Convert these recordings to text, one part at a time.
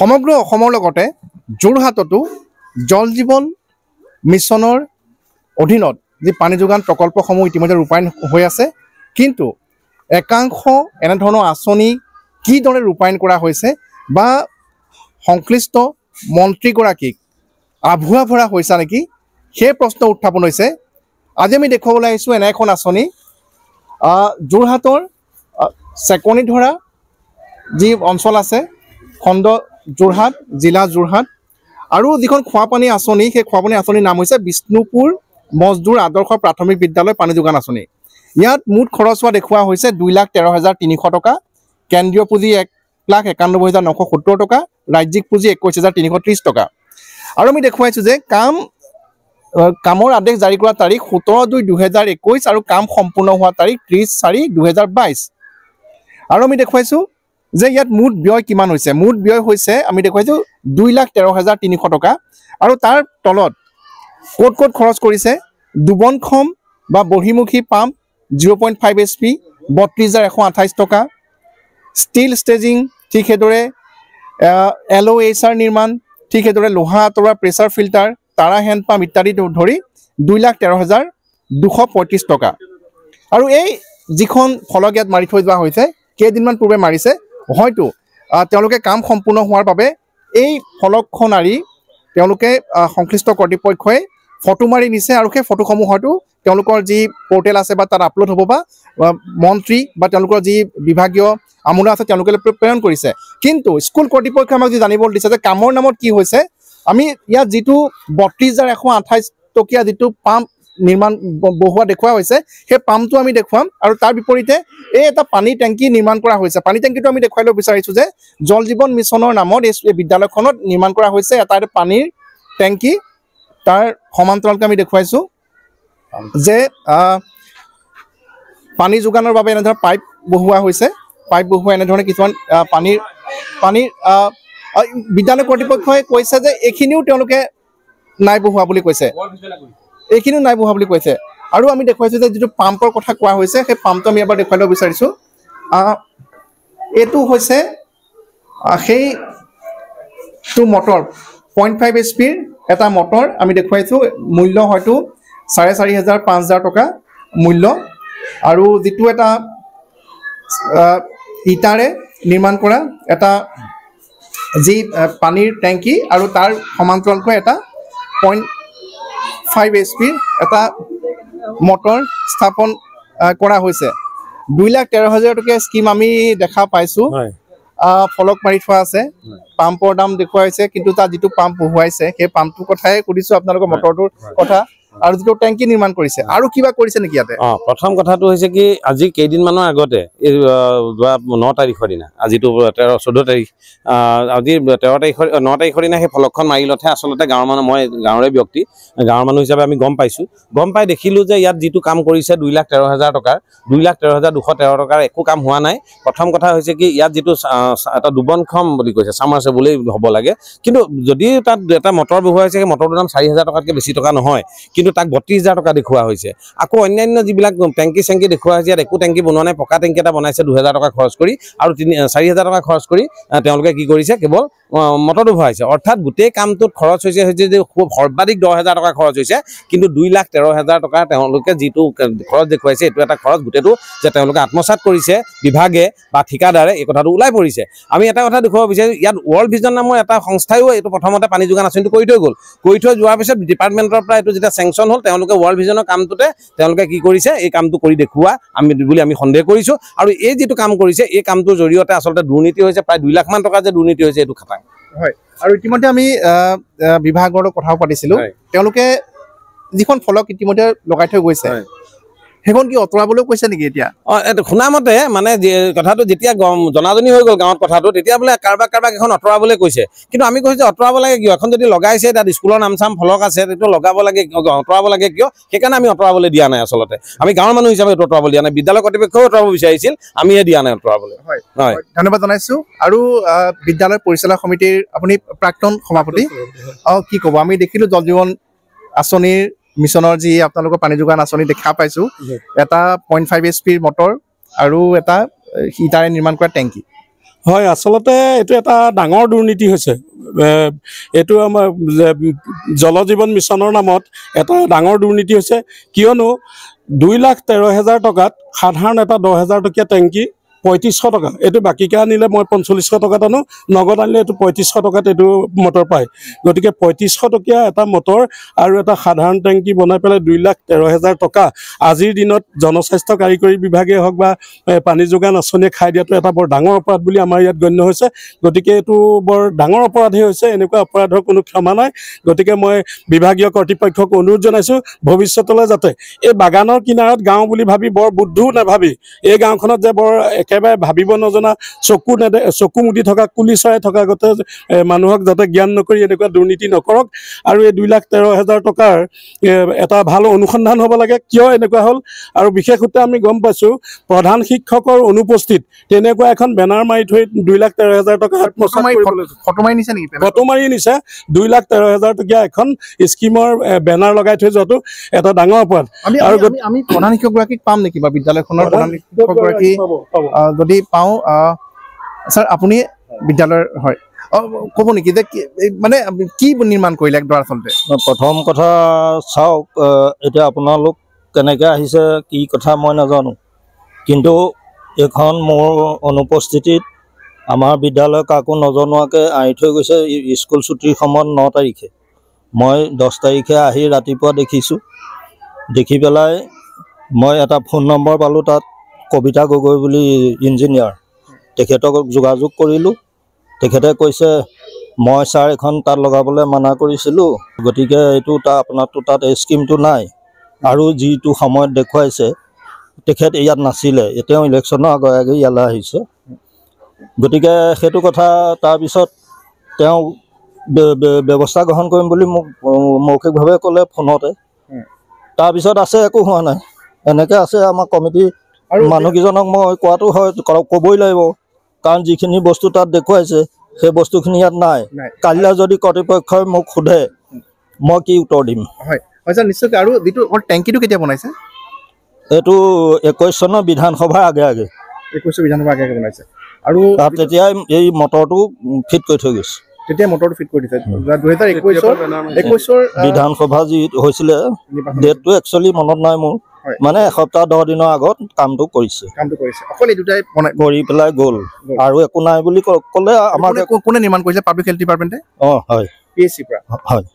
সমগ্ৰ অসমৰ লগতে যোৰহাটতো জল জীৱন মিছনৰ অধীনত যি পানী যোগান প্ৰকল্পসমূহ ইতিমধ্যে ৰূপায়ণ হৈ আছে কিন্তু একাংশ এনেধৰণৰ আঁচনি কিদৰে ৰূপায়ণ কৰা হৈছে বা সংশ্লিষ্ট মন্ত্ৰীগৰাকীক আভুৱা ভৰা হৈছে নেকি সেই প্ৰশ্ন উত্থাপন হৈছে আজি আমি দেখুৱাবলৈ আহিছোঁ এনে এখন আঁচনি যোৰহাটৰ চেকনি ধৰা যি অঞ্চল আছে খণ্ড যোৰহাট জিলা যোৰহাট আৰু যিখন খোৱাপানী আঁচনি সেই খোৱাপানী আঁচনিৰ নাম হৈছে বিষ্ণুপুৰ মজদুৰ আদৰ্শ প্ৰাথমিক বিদ্যালয় পানী যোগান আঁচনি ইয়াত মুঠ খৰচ হোৱা দেখুওৱা হৈছে দুই লাখ তেৰ হাজাৰ তিনিশ টকা কেন্দ্ৰীয় পুঁজি এক লাখ একানব্বৈ হাজাৰ নশ সত্তৰ টকা ৰাজ্যিক পুঁজি একৈছ হাজাৰ তিনিশ ত্ৰিছ টকা আৰু আমি দেখুৱাইছোঁ যে কাম কামৰ আদেশ জাৰি কৰা তাৰিখ সোতৰ দুই দুহেজাৰ একৈছ আৰু কাম সম্পূৰ্ণ হোৱা তাৰিখ ত্ৰিছ চাৰি দুহেজাৰ বাইছ আৰু আমি দেখুৱাইছোঁ যে ইয়াত মুঠ ব্যয় কিমান হৈছে মুঠ ব্যয় হৈছে আমি দেখুৱাইছোঁ দুই লাখ তেৰ হাজাৰ তিনিশ টকা আৰু তাৰ তলত ক'ত ক'ত খৰচ কৰিছে দুবনখম বা বহিমুখী pump zero' point five H P বত্ৰিছ হাজাৰ এশ আঠাইছ টকা ষ্টীল ষ্টেজিং ঠিক সেইদৰে এল অ' এইচ আৰ নিৰ্মাণ ঠিক সেইদৰে লোহা আঁতৰোৱা প্ৰেছাৰ ফিল্টাৰ তাৰা হেণ্ড পাম্প ইত্যাদি ধৰি দুই লাখ তেৰ হাজাৰ দুশ পঁয়ত্ৰিছ টকা আৰু এই যিখন ফলক ইয়াত মাৰি থৈ যোৱা হৈছে কেইদিনমান পূৰ্বে মাৰিছে হয়তো তেওঁলোকে কাম সম্পূৰ্ণ হোৱাৰ বাবে এই ফলকখন আৰি তেওঁলোকে সংশ্লিষ্ট কৰ্তৃপক্ষই ফটো মাৰি নিছে আৰু সেই ফটোসমূহ হয়তো তেওঁলোকৰ যি পৰ্টেল আছে বা তাত আপলোড হ'ব বা মন্ত্ৰী বা তেওঁলোকৰ যি বিভাগীয় আমোলা আছে তেওঁলোকে প্ৰেৰণ কৰিছে কিন্তু স্কুল কৰ্তৃপক্ষই আমাক যি জানিবলৈ দিছে যে কামৰ নামত কি হৈছে আমি ইয়াত যিটো বত্ৰিছ হাজাৰ এশ আঠাইছ টকীয়া যিটো পাম্প নিৰ্মাণ বহুৱা দেখুওৱা হৈছে সেই পাম্পটো আমি দেখুৱাম আৰু তাৰ বিপৰীতে এই এটা পানী টেংকি নিৰ্মাণ কৰা হৈছে পানী টেংকিটো আমি দেখুৱাই ল'ব বিচাৰিছোঁ যে জল জীৱন মিছনৰ নামত এই বিদ্যালয়খনত নিৰ্মাণ কৰা হৈছে এটা এটা পানীৰ টেংকি তাৰ সমান্তৰালকৈ আমি দেখুৱাইছোঁ যে পানী যোগানৰ বাবে এনেধৰণৰ পাইপ বহুওৱা হৈছে পাইপ বহুৱাই এনেধৰণে কিছুমান পানীৰ পানীৰ বিদ্যালয় কৰ্তৃপক্ষই কৈছে যে এইখিনিও তেওঁলোকে নাই বহুৱা বুলি কৈছে এইখিনিও নাই বহা বুলি কৈছে আৰু আমি দেখুৱাইছোঁ যে যিটো পাম্পৰ কথা কোৱা হৈছে সেই পাম্পটো আমি এবাৰ দেখুৱাই ল'ব বিচাৰিছোঁ এইটো হৈছে সেই two motor point five H পিৰ এটা মটৰ আমি দেখুৱাইছোঁ মূল্য হয়তো চাৰে চাৰি হাজাৰ পাঁচ হাজাৰ টকা মূল্য আৰু যিটো এটা ইটাৰে নিৰ্মাণ কৰা এটা যি পানীৰ টেংকি আৰু তাৰ সমান্তৰালকৈ এটা পইণ্ট ফাইভ এইচ পিৰ এটা মটৰ স্থাপন কৰা হৈছে দুই লাখ তেৰ হাজাৰ টকীয়া স্কিম আমি দেখা পাইছোঁ ফলক মাৰি থোৱা আছে পাম্পৰ দাম দেখুৱাইছে কিন্তু তাত যিটো পাম্প বহুৱাইছে সেই পাম্পটোৰ কথাই সুধিছোঁ আপোনালোকৰ মটৰটোৰ কথা আৰু যিটো টেংকি নিৰ্মাণ কৰিছে আৰু কিবা কৰিছে নেকি ইয়াতে অঁ প্ৰথম কথাটো হৈছে কি আজি কেইদিনমানৰ আগতে এই যোৱা ন তাৰিখৰ দিনা আজিতো তেৰ চৈধ্য তাৰিখ আজি তেৰ তাৰিখৰ ন তাৰিখৰ দিনা সেই ফলকখন মাৰি লথে আচলতে গাঁৱৰ মানুহ মই গাঁৱৰে ব্যক্তি গাঁৱৰ মানুহ হিচাপে আমি গম পাইছোঁ গম পাই দেখিলোঁ যে ইয়াত যিটো কাম কৰিছে দুই লাখ তেৰ হাজাৰ টকাৰ দুই লাখ তেৰ হাজাৰ দুশ তেৰ টকাৰ একো কাম হোৱা নাই প্ৰথম কথা হৈছে কি ইয়াত যিটো এটা দুবনক্ষম বুলি কৈছে চামাৰ্চে বুলি হ'ব লাগে কিন্তু যদি তাত এটা মটৰ ব্যৱহাৰ হৈছে সেই মটৰটোৰ দাম চাৰি হাজাৰ টকাতকৈ বেছি টকা নহয় কিন্তু তাক বত্ৰিছ হাজাৰ টকা দেখুওৱা হৈছে আকৌ অন্যান্য যিবিলাক টেংকি চেংকি দেখুওৱা হৈছে ইয়াত একো টেংকি বনোৱা নাই পকা টেংকি এটা বনাইছে দুহেজাৰ টকা খৰচ কৰি আৰু তিনি চাৰি হাজাৰ টকা খৰচ কৰি তেওঁলোকে কি কৰিছে কেৱল মটৰটো ভৰাইছে অৰ্থাৎ গোটেই কামটোত খৰচ হৈছে হৈছে যে সৰ্বাধিক দহ হাজাৰ টকা খৰচ হৈছে কিন্তু দুই লাখ তেৰ হাজাৰ টকা তেওঁলোকে যিটো খৰচ দেখুৱাইছে এইটো এটা খৰচ গোটেইটো যে তেওঁলোকে আত্মসাত কৰিছে বিভাগে বা ঠিকাদাৰে এই কথাটো ওলাই পৰিছে আমি এটা কথা দেখুৱাব বিচাৰিছোঁ ইয়াত ৱৰ্ল্ড ভিজন নামৰ এটা সংস্থায়ো এইটো প্ৰথমতে পানী যোগান আঁচনিটো কৰি থৈ গ'ল কৰি থৈ যোৱাৰ পিছত ডিপাৰ্টমেণ্টৰ পৰা এইটো যেতিয়া চেং চেংচন হ'ল তেওঁলোকে ৱৰ্ল্ড ভিজনৰ কামটোতে তেওঁলোকে কি কৰিছে এই কামটো কৰি দেখুওৱা আমি বুলি আমি সন্দেহ কৰিছোঁ আৰু এই যিটো কাম কৰিছে এই কামটোৰ জৰিয়তে আচলতে দুৰ্নীতি হৈছে প্ৰায় দুই লাখমান টকা যে দুৰ্নীতি হৈছে এইটো খাটাং হয় আৰু ইতিমধ্যে আমি বিভাগৰ কথাও পাতিছিলোঁ তেওঁলোকে যিখন ফলক ইতিমধ্যে লগাই থৈ গৈছে সেইখন কি অঁতৰাবলৈ কৈছে নেকি এতিয়া শুনা মতে মানে কথাটো যেতিয়া গম জনাজনী হৈ গ'ল গাঁৱত কথাটো তেতিয়া বোলে কাৰোবাক কাৰোবাক এখন আঁতৰাবলৈ কৈছে কিন্তু আমি কৈছোঁ যে আঁতৰাব লাগে কিয় এখন যদি লগাইছে তাত স্কুলৰ নাম চাম ফলক আছে তেতিয়া লগাব লাগে কিয় আঁতৰাব লাগে কিয় সেইকাৰণে আমি আঁতৰাবলৈ দিয়া নাই আচলতে আমি গাঁৱৰ মানুহ হিচাপে এইটো আঁতৰাবলৈ দিয়া নাই বিদ্যালয় কৰ্তৃপক্ষও আঁতৰাব বিচাৰিছিল আমিহে দিয়া নাই আঁতৰাবলৈ হয় হয় ধন্যবাদ জনাইছোঁ আৰু বিদ্যালয় পৰিচালনা সমিতিৰ আপুনি প্ৰাক্তন সভাপতি অঁ কি ক'ব আমি দেখিলোঁ জল জীৱন আঁচনিৰ মিছনৰ যি আপোনালোকৰ পানী যোগান আঁচনি দেখা পাইছোঁ এটা পইণ্ট ফাইভ এইচ পিৰ মটৰ আৰু এটা ইটাৰে নিৰ্মাণ কৰা টেংকি হয় আচলতে এইটো এটা ডাঙৰ দুৰ্নীতি হৈছে এইটো আমাৰ জল জীৱন মিছনৰ নামত এটা ডাঙৰ দুৰ্নীতি হৈছে কিয়নো দুই লাখ তেৰ হেজাৰ টকাত সাধাৰণ এটা দহ হেজাৰ টকীয়া টেংকি পঁয়ত্ৰিছশ টকা এইটো বাকীকে আনিলে মই পঞ্চল্লিছশ টকাত আনো নগদ আনিলে এইটো পঁয়ত্ৰিছশ টকাত এইটো মটৰ পায় গতিকে পঁয়ত্ৰিছশ টকীয়া এটা মটৰ আৰু এটা সাধাৰণ টেংকি বনাই পেলাই দুই লাখ তেৰ হেজাৰ টকা আজিৰ দিনত জনস্বাস্থ্য কাৰিকৰী বিভাগে হওক বা পানী যোগান আঁচনিয়ে খাই দিয়াটো এটা বৰ ডাঙৰ অপৰাধ বুলি আমাৰ ইয়াত গণ্য হৈছে গতিকে এইটো বৰ ডাঙৰ অপৰাধেই হৈছে এনেকুৱা অপৰাধৰ কোনো ক্ষমা নাই গতিকে মই বিভাগীয় কৰ্তৃপক্ষক অনুৰোধ জনাইছোঁ ভৱিষ্যতলৈ যাতে এই বাগানৰ কিনাৰত গাঁও বুলি ভাবি বৰ বুদ্ধও নাভাবি এই গাঁওখনত যে বৰ একেবাৰে ভাবিব নজনা চকু নেদে চকু মুদি থকা কুলি চৰাই থকা গতে মানুহক যাতে জ্ঞান নকৰি এনেকুৱা দুৰ্নীতি নকৰক আৰু এই দুই লাখ তেৰ হেজাৰ টকাৰ এটা ভাল অনুসন্ধান হ'ব লাগে কিয় এনেকুৱা হ'ল আৰু বিশেষতে আমি গম পাইছোঁ প্ৰধান শিক্ষকৰ অনুপস্থিত তেনেকুৱা এখন বেনাৰ মাৰি থৈ দুই লাখ তেৰ হেজাৰ টকা ফটো মাৰি নিছে দুই লাখ তেৰ হেজাৰ টকীয়া এখন স্কিমৰ বেনাৰ লগাই থৈ যোৱাটো এটা ডাঙৰ অপৰাধ আৰু প্ৰধান শিক্ষকগৰাকীক পাম নেকি বা বিদ্যালয়খনৰ প্ৰধান শিক্ষকগৰাকী যদি পাওঁ ছাৰ আপুনি বিদ্যালয়ৰ হয় ক'ব নেকি যে মানে কি নিৰ্মাণ কৰিলে একদম আচলতে প্ৰথম কথা চাওক এতিয়া আপোনালোক কেনেকৈ আহিছে কি কথা মই নাজানো কিন্তু এইখন মোৰ অনুপস্থিতিত আমাৰ বিদ্যালয় কাকো নজনোৱাকৈ আহি থৈ গৈছে স্কুল ছুটিৰ সময়ত ন তাৰিখে মই দহ তাৰিখে আহি ৰাতিপুৱা দেখিছোঁ দেখি পেলাই মই এটা ফোন নম্বৰ পালোঁ তাত কবিতা গগৈ বুলি ইঞ্জিনিয়াৰ তেখেতক যোগাযোগ কৰিলোঁ তেখেতে কৈছে মই ছাৰ এখন তাত লগাবলৈ মানা কৰিছিলোঁ গতিকে এইটো তাত আপোনাৰতো তাত এই স্কিমটো নাই আৰু যিটো সময়ত দেখুৱাইছে তেখেত ইয়াত নাছিলে এতিয়াও ইলেকশ্যনৰ আগে আগে ইয়ালৈ আহিছে গতিকে সেইটো কথা তাৰপিছত তেওঁ ব্যৱস্থা গ্ৰহণ কৰিম বুলি মোক মৌখিকভাৱে ক'লে ফোনতে তাৰপিছত আছে একো হোৱা নাই এনেকৈ আছে আমাৰ কমিটি আৰু মানুহকেইজনক মই কোৱাটো হয় ক'বই লাগিব কাৰণ যিখিনি বস্তু তাত দেখুৱাইছে সেই বস্তুখিনি ইয়াত নাই কালিলৈ যদি কৰ্তৃপক্ষই মোক সোধে মই কি উত্তৰ দিম হয় নিশ্চয় আৰু যিটো টেংকিটো কেতিয়া বনাইছে এইটো একৈছ চনৰ বিধানসভাৰ আগে আগে একৈছ বিধানসভাৰ আগে আগে বনাইছে আৰু তাত তেতিয়াই এই মটৰটো ফিট কৰি থৈ গৈছে তেতিয়া মটৰটো ফিট কৰি দিছে বিধানসভা যি হৈছিলে ডেটটো একচুৱেলি মনত নাই মোৰ মানে এসপ্তাহ দহ দিনৰ আগত কামটো কৰিছে কৰি পেলাই গ'ল আৰু একো নাই বুলি ক'লে আমাৰ কোনে নিৰ্মাণ কৰিছে পাব্লিক হেল্থ ডিপাৰ্টমেণ্টে অঁ হয় পি এইচ চিৰ হয়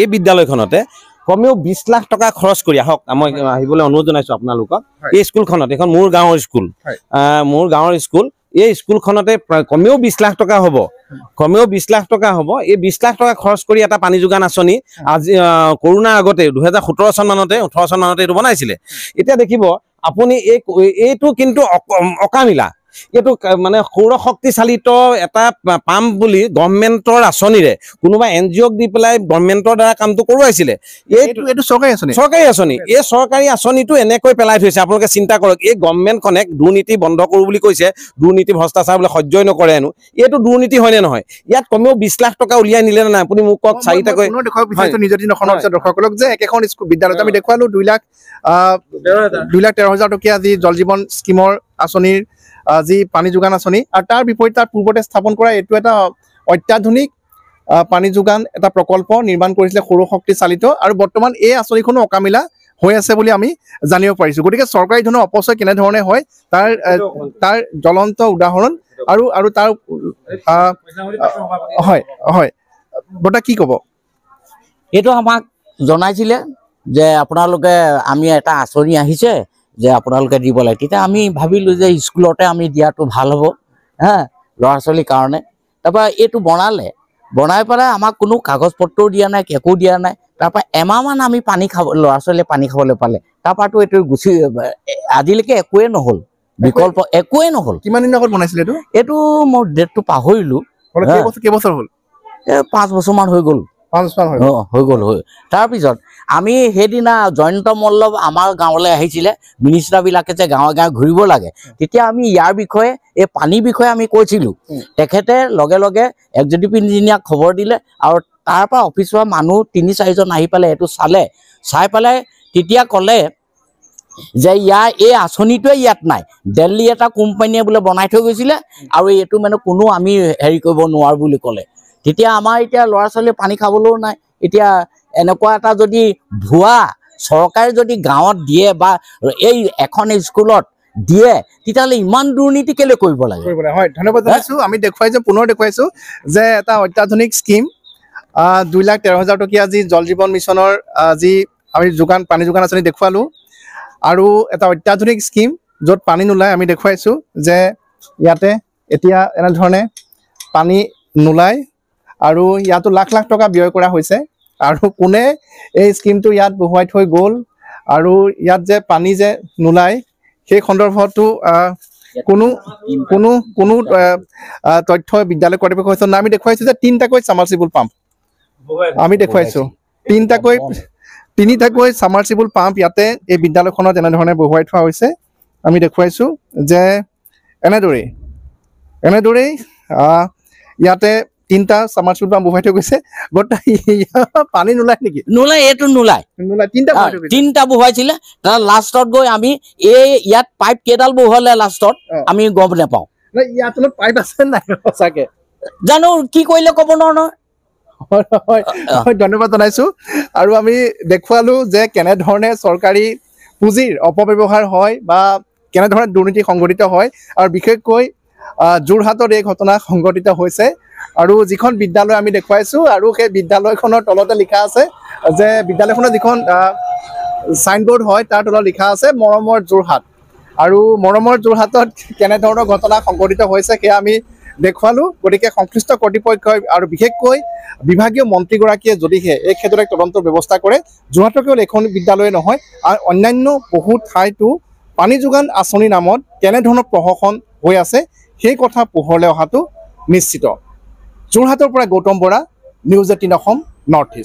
এই বিদ্যালয়খনতে কমেও লাখ টকা খৰচ কৰি আহক মই আহিবলৈ অনুৰোধ জনাইছোঁ আপোনালোকক এই স্কুলখনত এইখন মোৰ গাঁৱৰ স্কুল গাঁৱৰ স্কুল এই স্কুলখনতে কমেও বিশ লাখ টকা হ'ব কমেও বিশ লাখ টকা হব এই বিশ লাখ টকা খৰচ কৰি এটা পানী যোগান আঁচনি আজি কৰোণাৰ আগতে দুহেজাৰ সোতৰ চন মানতে ওঠৰ চন মানতে এইটো বনাইছিলে এতিয়া দেখিব আপুনি এই এইটো কিন্তু অকামিলা এইটো মানে সৌৰ শক্তি চালিত এটা পাম্প বুলি গভৰ্ণমেণ্টৰ আঁচনিৰে কোনোবা এন জি অক দি পেলাই গভৰ্ণমেণ্টৰ দ্বাৰা কামটো কৰোৱাইছিলে চৰকাৰী আঁচনি এই চৰকাৰী আঁচনিটো এনেকৈ পেলাই থৈছে আপোনালোকে চিন্তা কৰক এই গভৰ্ণমেণ্টখনে দুৰ্নীতি বন্ধ কৰোঁ বুলি কৈছে দুৰ্নীতি ভ্ৰষ্টাচাৰ বোলে সহ্যই নকৰে হেনো এইটো দুৰ্নীতি হয় নে নহয় ইয়াত কমেও বিশ লাখ টকা উলিয়াই নিলে নে নাই আপুনি মোক কওক চাৰিটাকৈ দৰ্শকসকলক যে একেখন স্কুল বিদ্যালয়ত আমি দেখুৱালো দুই লাখ দুই লাখ তেৰ হাজাৰ টকীয়া যি জল জীৱন স্কিমৰ আঁচনিৰ যি পানী যোগান আঁচনি আৰু তাৰ বিপৰীতে তাৰ পূৰ্বতে স্থাপন কৰা এইটো এটা অত্যাধুনিক পানী যোগান এটা প্ৰকল্প নিৰ্মাণ কৰিছিলে শক্তি চালিত আৰু বৰ্তমান এই আঁচনিখনো অকামিলা হৈ আছে বুলি আমি জানিব পাৰিছোঁ গতিকে চৰকাৰী ধৰণৰ অপচয় কেনেধৰণে হয় তাৰ তাৰ জ্বলন্ত উদাহৰণ আৰু আৰু তাৰ হয় হয় বৰ্তা কি ক'ব এইটো আমাক জনাইছিলে যে আপোনালোকে আমি এটা আঁচনি আহিছে যে আপোনালোকে দিব লাগে তেতিয়া আমি ভাবিলোঁ যে স্কুলতে আমি দিয়াটো ভাল হ'ব হা ল'ৰা ছোৱালীৰ কাৰণে তাৰপৰা এইটো বনালে বনাই পেলাই আমাক কোনো কাগজ পত্ৰও দিয়া নাই কেকো দিয়া নাই তাৰপৰা এমাহমান আমি পানী খাব ল'ৰা ছোৱালীয়ে পানী খাবলৈ পালে তাৰপৰাতো এইটো গুচি আজিলৈকে একোৱেই নহ'ল বিকল্প একোৱেই নহ'ল কিমান দিনৰ আগত বনাইছিলে এইটো এইটো মই ডেটটো পাহৰিলোঁ কেইবছৰ হ'ল এই পাঁচ বছৰমান হৈ গ'ল পাঁচমান হৈ হৈ গ'ল হৈ তাৰপিছত আমি সেইদিনা জয়ন্ত মল্লৱ আমাৰ গাঁৱলৈ আহিছিলে মিনিষ্টাৰবিলাকে যে গাঁৱে গাঁৱে ঘূৰিব লাগে তেতিয়া আমি ইয়াৰ বিষয়ে এই পানীৰ বিষয়ে আমি কৈছিলোঁ তেখেতে লগে লগে এক জি ডি পি ইঞ্জিনিয়াৰ খবৰ দিলে আৰু তাৰ পৰা অফিচৰ মানুহ তিনি চাৰিজন আহি পেলাই এইটো চালে চাই পেলাই তেতিয়া ক'লে যে ইয়াৰ এই আঁচনিটোৱে ইয়াত নাই দেল্লী এটা কোম্পানীয়ে বোলে বনাই থৈ গৈছিলে আৰু এইটো মানে কোনো আমি হেৰি কৰিব নোৱাৰোঁ বুলি ক'লে তেতিয়া আমাৰ এতিয়া ল'ৰা ছোৱালীয়ে পানী খাবলৈও নাই এতিয়া এনেকুৱা এটা যদি ভুৱা চৰকাৰে যদি গাঁৱত দিয়ে বা এই এখন স্কুলত দিয়ে তেতিয়াহ'লে ইমান দুৰ্নীতি কেলৈ কৰিব লাগে হয় ধন্যবাদ জনাইছোঁ আমি দেখুৱাইছোঁ পুনৰ দেখুৱাইছোঁ যে এটা অত্যাধুনিক স্কিম দুই লাখ তেৰ হাজাৰ টকীয়া যি জল জীৱন মিছনৰ যি আমি যোগান পানী যোগান আঁচনি দেখুৱালোঁ আৰু এটা অত্যাধুনিক স্কিম য'ত পানী নোলায় আমি দেখুৱাইছোঁ যে ইয়াতে এতিয়া এনেধৰণে পানী নোলায় আৰু ইয়াতো লাখ লাখ টকা ব্যয় কৰা হৈছে আৰু কোনে এই স্কিমটো ইয়াত বহুৱাই থৈ গ'ল আৰু ইয়াত যে পানী যে নোলায় সেই সন্দৰ্ভতো কোনো কোনো কোনো তথ্য বিদ্যালয় কৰ্তৃপক্ষ আমি দেখুৱাইছোঁ যে তিনিটাকৈ চামাৰ্চিবল পাম্প আমি দেখুৱাইছোঁ তিনিটাকৈ তিনিটাকৈ চামাৰ্চিবল পাম্প ইয়াতে এই বিদ্যালয়খনত এনেধৰণে বহুৱাই থোৱা হৈছে আমি দেখুৱাইছোঁ যে এনেদৰেই এনেদৰেই ইয়াতে তিনটা চামার সুট বাম্বু ফাইটে গেছে গোটা পানি নোলায় নাকি নোলায় এটো নোলায় নোলায় তিনটা তিনটা বহাইছিল তার লাস্টত আমি এ ইয়াত পাইপ কেডাল বহলে লাস্টত আমি গব না ইয়াত তো পাইপ আছে না সাকে জানো কি কইলে কব ন ন ধন্যবাদ জনাইছো আৰু আমি দেখুৱালো যে কেনেধৰণে চৰকাৰী সৰকাৰি অপব্যৱহাৰ হয় বা কেনেধৰণে দুৰ্নীতি সংঘটিত হয় আৰু বিশেষকৈ যোৰহাটত এই ঘটনা সংঘটিত হৈছে আৰু যিখন বিদ্যালয় আমি দেখুৱাইছোঁ আৰু সেই বিদ্যালয়খনৰ তলতে লিখা আছে যে বিদ্যালয়খনৰ যিখন চাইনবোৰ্ড হয় তাৰ তলত লিখা আছে মৰমৰ যোৰহাট আৰু মৰমৰ যোৰহাটত কেনেধৰণৰ ঘটনা সংঘটিত হৈছে সেয়া আমি দেখুৱালোঁ গতিকে সংশ্লিষ্ট কৰ্তৃপক্ষই আৰু বিশেষকৈ বিভাগীয় মন্ত্ৰীগৰাকীয়ে যদিহে এই ক্ষেত্ৰত এক তদন্তৰ ব্যৱস্থা কৰে যোৰহাটৰ কেৱল এখন বিদ্যালয়ে নহয় আৰু অন্যান্য বহু ঠাইতো পানী যোগান আঁচনিৰ নামত কেনেধৰণৰ প্ৰশাসন হৈ আছে সেই কথা পোহৰলৈ অহাটো নিশ্চিত যোৰহাটৰ পৰা Gautam Bora news eighteen Assam north east